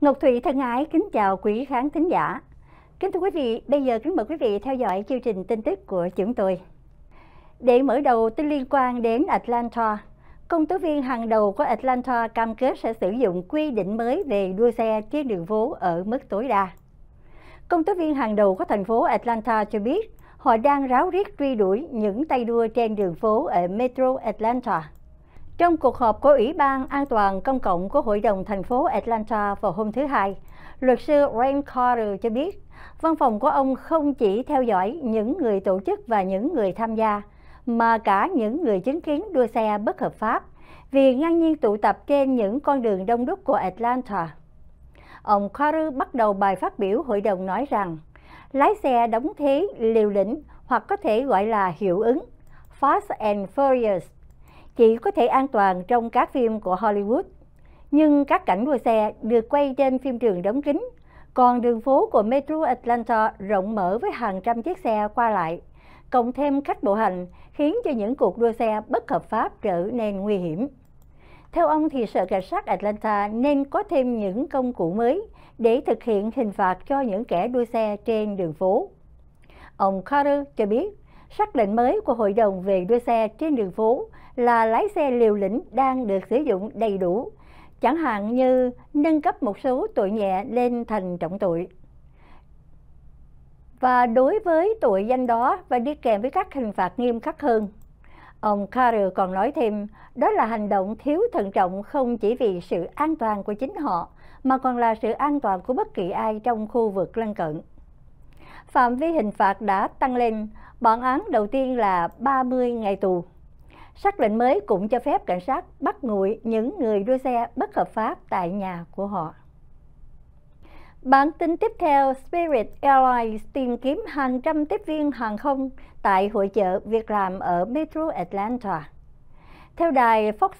Ngọc Thủy thân ái kính chào quý khán thính giả. Kính thưa quý vị, bây giờ kính mời quý vị theo dõi chương trình tin tức của chúng tôi. Để mở đầu tin liên quan đến Atlanta, công tố viên hàng đầu của Atlanta cam kết sẽ sử dụng quy định mới về đua xe trên đường phố ở mức tối đa. Công tố viên hàng đầu của thành phố Atlanta cho biết họ đang ráo riết truy đuổi những tay đua trên đường phố ở Metro Atlanta. Trong cuộc họp của Ủy ban An toàn Công cộng của Hội đồng thành phố Atlanta vào hôm thứ Hai, luật sư Rand Carter cho biết văn phòng của ông không chỉ theo dõi những người tổ chức và những người tham gia, mà cả những người chứng kiến đua xe bất hợp pháp vì ngang nhiên tụ tập trên những con đường đông đúc của Atlanta. Ông Carter bắt đầu bài phát biểu hội đồng nói rằng lái xe đóng thế liều lĩnh hoặc có thể gọi là hiệu ứng Fast and Furious chỉ có thể an toàn trong các phim của Hollywood. Nhưng các cảnh đua xe được quay trên phim trường đóng kín, còn đường phố của Metro Atlanta rộng mở với hàng trăm chiếc xe qua lại, cộng thêm khách bộ hành khiến cho những cuộc đua xe bất hợp pháp trở nên nguy hiểm. Theo ông thì Sở Cảnh sát Atlanta nên có thêm những công cụ mới để thực hiện hình phạt cho những kẻ đua xe trên đường phố. Ông Carter cho biết, Sắc lệnh mới của Hội đồng về đua xe trên đường phố là lái xe liều lĩnh đang được sử dụng đầy đủ, chẳng hạn như nâng cấp một số tội nhẹ lên thành trọng tội. Và đối với tội danh đó và đi kèm với các hình phạt nghiêm khắc hơn. Ông Carter còn nói thêm, đó là hành động thiếu thận trọng không chỉ vì sự an toàn của chính họ, mà còn là sự an toàn của bất kỳ ai trong khu vực lân cận. Phạm vi hình phạt đã tăng lên, Bản án đầu tiên là 30 ngày tù. Sắc lệnh mới cũng cho phép cảnh sát bắt nguội những người đua xe bất hợp pháp tại nhà của họ. Bản tin tiếp theo, Spirit Airlines tìm kiếm hàng trăm tiếp viên hàng không tại hội chợ việc làm ở Metro Atlanta. Theo đài Fox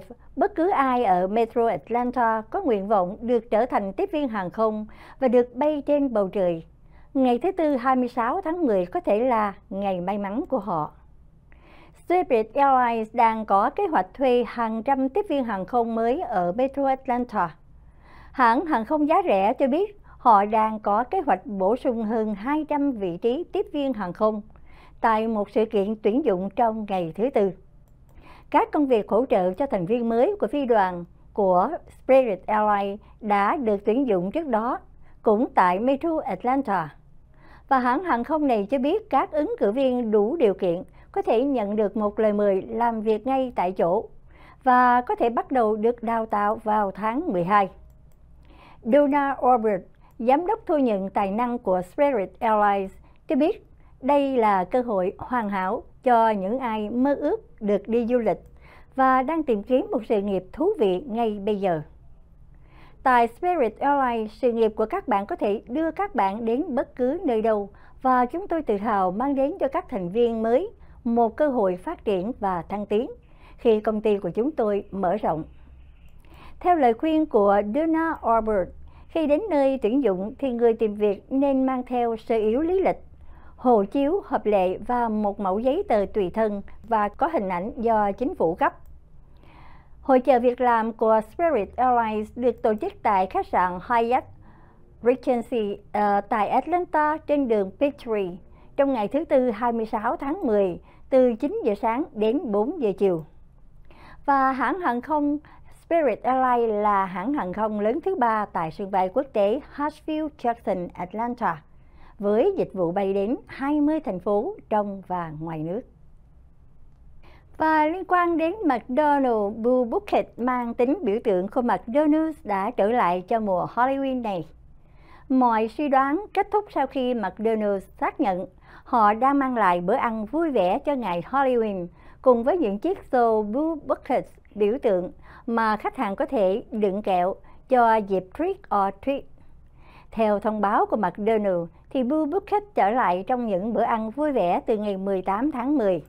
5, bất cứ ai ở Metro Atlanta có nguyện vọng được trở thành tiếp viên hàng không và được bay trên bầu trời Ngày thứ Tư 26 tháng 10 có thể là ngày may mắn của họ. Spirit Airlines đang có kế hoạch thuê hàng trăm tiếp viên hàng không mới ở Metro Atlanta. Hãng hàng không giá rẻ cho biết họ đang có kế hoạch bổ sung hơn 200 vị trí tiếp viên hàng không tại một sự kiện tuyển dụng trong ngày thứ Tư. Các công việc hỗ trợ cho thành viên mới của phi đoàn của Spirit Airlines đã được tuyển dụng trước đó, cũng tại Metro Atlanta. Và hãng hàng không này cho biết các ứng cử viên đủ điều kiện có thể nhận được một lời mời làm việc ngay tại chỗ và có thể bắt đầu được đào tạo vào tháng 12. Donna Orbert, giám đốc thu nhận tài năng của Spirit Airlines, cho biết đây là cơ hội hoàn hảo cho những ai mơ ước được đi du lịch và đang tìm kiếm một sự nghiệp thú vị ngay bây giờ. Tại Spirit Airlines, sự nghiệp của các bạn có thể đưa các bạn đến bất cứ nơi đâu và chúng tôi tự hào mang đến cho các thành viên mới một cơ hội phát triển và thăng tiến khi công ty của chúng tôi mở rộng. Theo lời khuyên của Donna Albert, khi đến nơi tuyển dụng thì người tìm việc nên mang theo sơ yếu lý lịch, hộ chiếu hợp lệ và một mẫu giấy tờ tùy thân và có hình ảnh do chính phủ cấp. Hội chợ việc làm của Spirit Airlines được tổ chức tại khách sạn Hyatt Regency uh, tại Atlanta trên đường Peachtree trong ngày thứ Tư 26 tháng 10 từ 9 giờ sáng đến 4 giờ chiều. Và hãng hàng không Spirit Airlines là hãng hàng không lớn thứ ba tại sân bay quốc tế Hartsfield-Jackson, Atlanta, với dịch vụ bay đến 20 thành phố trong và ngoài nước. Và liên quan đến McDonald's, Boo Bucket mang tính biểu tượng của McDonald's đã trở lại cho mùa Halloween này. Mọi suy đoán kết thúc sau khi McDonald's xác nhận họ đang mang lại bữa ăn vui vẻ cho ngày Halloween cùng với những chiếc xô Boo Bucket biểu tượng mà khách hàng có thể đựng kẹo cho dịp trick or treat. Theo thông báo của McDonald's, thì Boo Bucket trở lại trong những bữa ăn vui vẻ từ ngày 18 tháng 10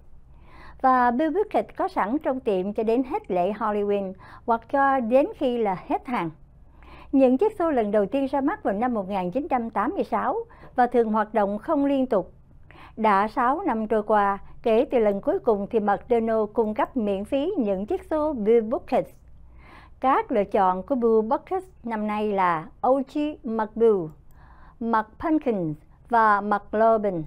và bill viết kịch có sẵn trong tiệm cho đến hết lễ Halloween hoặc cho đến khi là hết hàng. Những chiếc show lần đầu tiên ra mắt vào năm 1986 và thường hoạt động không liên tục. Đã 6 năm trôi qua, kể từ lần cuối cùng thì McDonald's cung cấp miễn phí những chiếc show Bill Buckets. Các lựa chọn của Bill Buckets năm nay là OG McBill, McPumpkins và McLobin.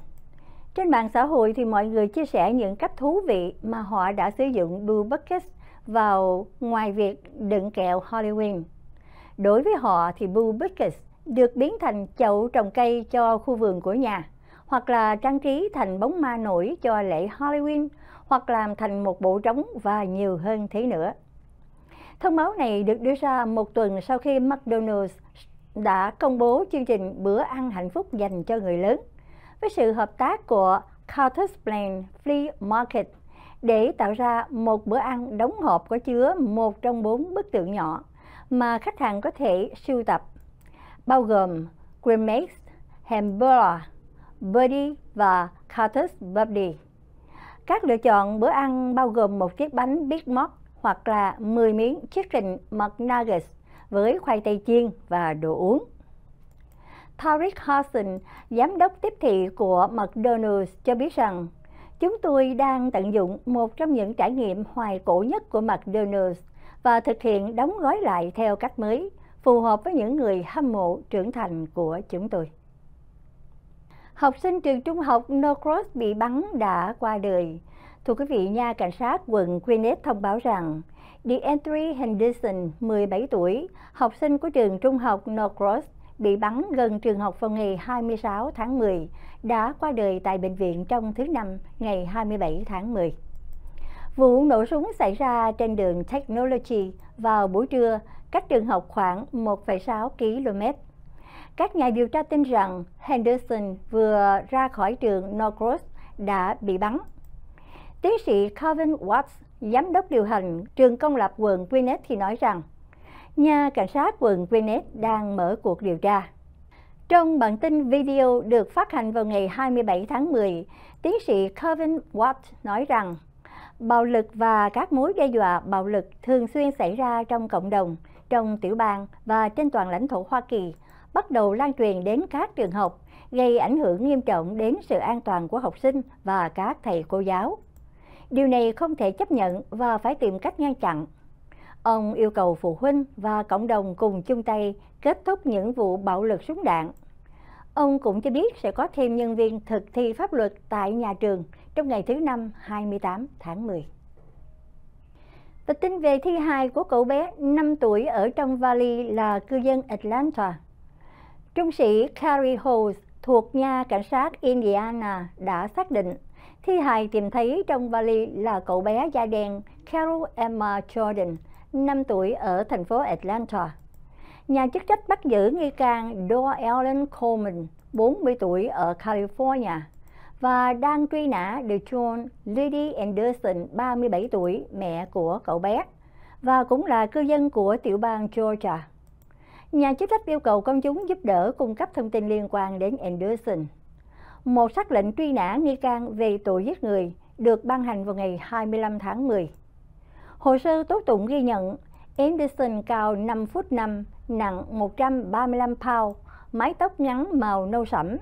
Trên mạng xã hội thì mọi người chia sẻ những cách thú vị mà họ đã sử dụng Blue Bucket vào ngoài việc đựng kẹo Halloween. Đối với họ thì Blue Bucket được biến thành chậu trồng cây cho khu vườn của nhà, hoặc là trang trí thành bóng ma nổi cho lễ Halloween, hoặc làm thành một bộ trống và nhiều hơn thế nữa. Thông báo này được đưa ra một tuần sau khi McDonald's đã công bố chương trình bữa ăn hạnh phúc dành cho người lớn – với sự hợp tác của Carter's Plain Flea Market để tạo ra một bữa ăn đóng hộp có chứa một trong bốn bức tượng nhỏ mà khách hàng có thể sưu tập, bao gồm Grimace, Hamburger, Birdie và Carter's Birdie. Các lựa chọn bữa ăn bao gồm một chiếc bánh Big Mac hoặc là 10 miếng chicken McNuggets với khoai tây chiên và đồ uống. Tariq Hassan, giám đốc tiếp thị của McDonald's cho biết rằng Chúng tôi đang tận dụng một trong những trải nghiệm hoài cổ nhất của McDonald's và thực hiện đóng gói lại theo cách mới, phù hợp với những người hâm mộ trưởng thành của chúng tôi. Học sinh trường trung học Norcross bị bắn đã qua đời. Thưa quý vị, nhà cảnh sát quận Gwinnett thông báo rằng DeAndre Henderson, 17 tuổi, học sinh của trường trung học Norcross, bị bắn gần trường học vào ngày 26 tháng 10, đã qua đời tại bệnh viện trong thứ Năm ngày 27 tháng 10. Vụ nổ súng xảy ra trên đường Technology vào buổi trưa, cách trường học khoảng 1,6 km. Các nhà điều tra tin rằng Henderson vừa ra khỏi trường Norcross đã bị bắn. Tiến sĩ Calvin Watts, giám đốc điều hành trường công lập quận Gwinnett thì nói rằng nhà cảnh sát quận Greenwich đang mở cuộc điều tra. Trong bản tin video được phát hành vào ngày 27 tháng 10, tiến sĩ Kevin Watt nói rằng bạo lực và các mối đe dọa bạo lực thường xuyên xảy ra trong cộng đồng, trong tiểu bang và trên toàn lãnh thổ Hoa Kỳ, bắt đầu lan truyền đến các trường học, gây ảnh hưởng nghiêm trọng đến sự an toàn của học sinh và các thầy cô giáo. Điều này không thể chấp nhận và phải tìm cách ngăn chặn. Ông yêu cầu phụ huynh và cộng đồng cùng chung tay kết thúc những vụ bạo lực súng đạn. Ông cũng cho biết sẽ có thêm nhân viên thực thi pháp luật tại nhà trường trong ngày thứ Năm 28 tháng 10. Tập tin về thi hài của cậu bé 5 tuổi ở trong vali là cư dân Atlanta. Trung sĩ Carrie Holmes thuộc nhà cảnh sát Indiana đã xác định thi hài tìm thấy trong vali là cậu bé da đen Carol Emma Jordan – 5 tuổi ở thành phố Atlanta. Nhà chức trách bắt giữ nghi can Doellen Coleman, 40 tuổi ở California và đang truy nã Detroit Lady Anderson, 37 tuổi, mẹ của cậu bé và cũng là cư dân của tiểu bang Georgia. Nhà chức trách yêu cầu công chúng giúp đỡ cung cấp thông tin liên quan đến Anderson. Một sắc lệnh truy nã nghi can về tội giết người được ban hành vào ngày 25 tháng 10. Hồ sơ tố tụng ghi nhận Anderson cao 5 phút 5, nặng 135 pound, mái tóc ngắn màu nâu sẫm.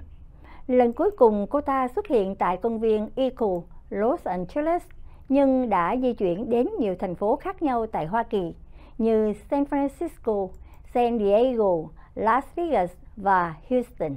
Lần cuối cùng cô ta xuất hiện tại công viên Eagle, Los Angeles, nhưng đã di chuyển đến nhiều thành phố khác nhau tại Hoa Kỳ như San Francisco, San Diego, Las Vegas và Houston.